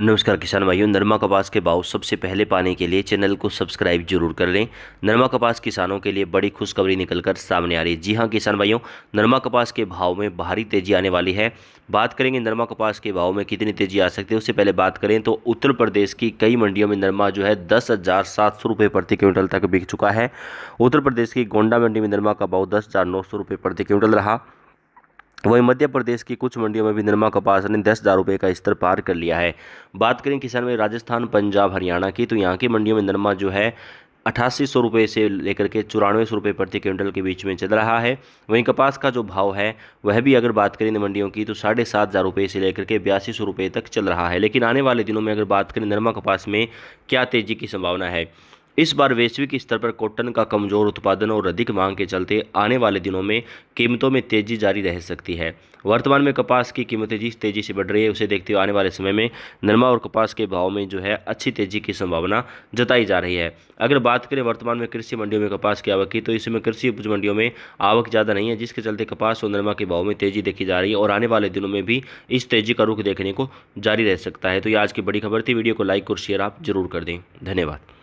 नमस्कार किसान भाइयों नरमा कपास के भाव सबसे पहले पाने के लिए चैनल को सब्सक्राइब जरूर कर लें नरमा कपास किसानों के लिए बड़ी खुशखबरी निकलकर सामने आ रही है जी हां किसान भाइयों नरमा कपास के भाव में भारी तेजी आने वाली है बात करेंगे नरमा कपास के भाव में कितनी तेजी आ सकती है उससे पहले बात करें तो उत्तर प्रदेश की कई मंडियों में नरमा जो है दस हज़ार सात सौ रुपये प्रति क्विंटल तक बिक चुका है उत्तर प्रदेश की गोंडा मंडी में नरमा का भाव दस हज़ार नौ सौ रुपये प्रति क्विंटल रहा वहीं मध्य प्रदेश की कुछ मंडियों में भी निरमा कपास ने दस हज़ार रुपये का स्तर पार कर लिया है बात करें किसान में राजस्थान पंजाब हरियाणा की तो यहाँ की मंडियों में निरमा जो है अठासी सौ रुपये से लेकर के चौरानवे सौ रुपये प्रति क्विंटल के बीच में चल रहा है वहीं कपास का जो भाव है वह भी अगर बात करें मंडियों की तो साढ़े सात हज़ार रुपये से लेकर के बयासी सौ रुपये तक चल रहा है लेकिन आने वाले दिनों में अगर बात करें नरमा कपास में क्या तेज़ी की संभावना है इस बार वैश्विक स्तर पर कॉटन का कमजोर उत्पादन और अधिक मांग के चलते आने वाले दिनों में कीमतों में तेजी जारी रह सकती है वर्तमान में कपास की कीमतें जिस तेजी से बढ़ रही है उसे देखते हुए आने वाले समय में नरमा और कपास के भाव में जो है अच्छी तेजी की संभावना जताई जा रही है अगर बात करें वर्तमान में कृषि मंडियों में कपास की आवक की तो इसमें कृषि उपज मंडियों में आवक ज़्यादा नहीं है जिसके चलते कपास और नरमा के भाव में तेजी देखी जा रही है और आने वाले दिनों में भी इस तेजी का रुख देखने को जारी रह सकता है तो ये आज की बड़ी खबर थी वीडियो को लाइक और शेयर आप जरूर कर दें धन्यवाद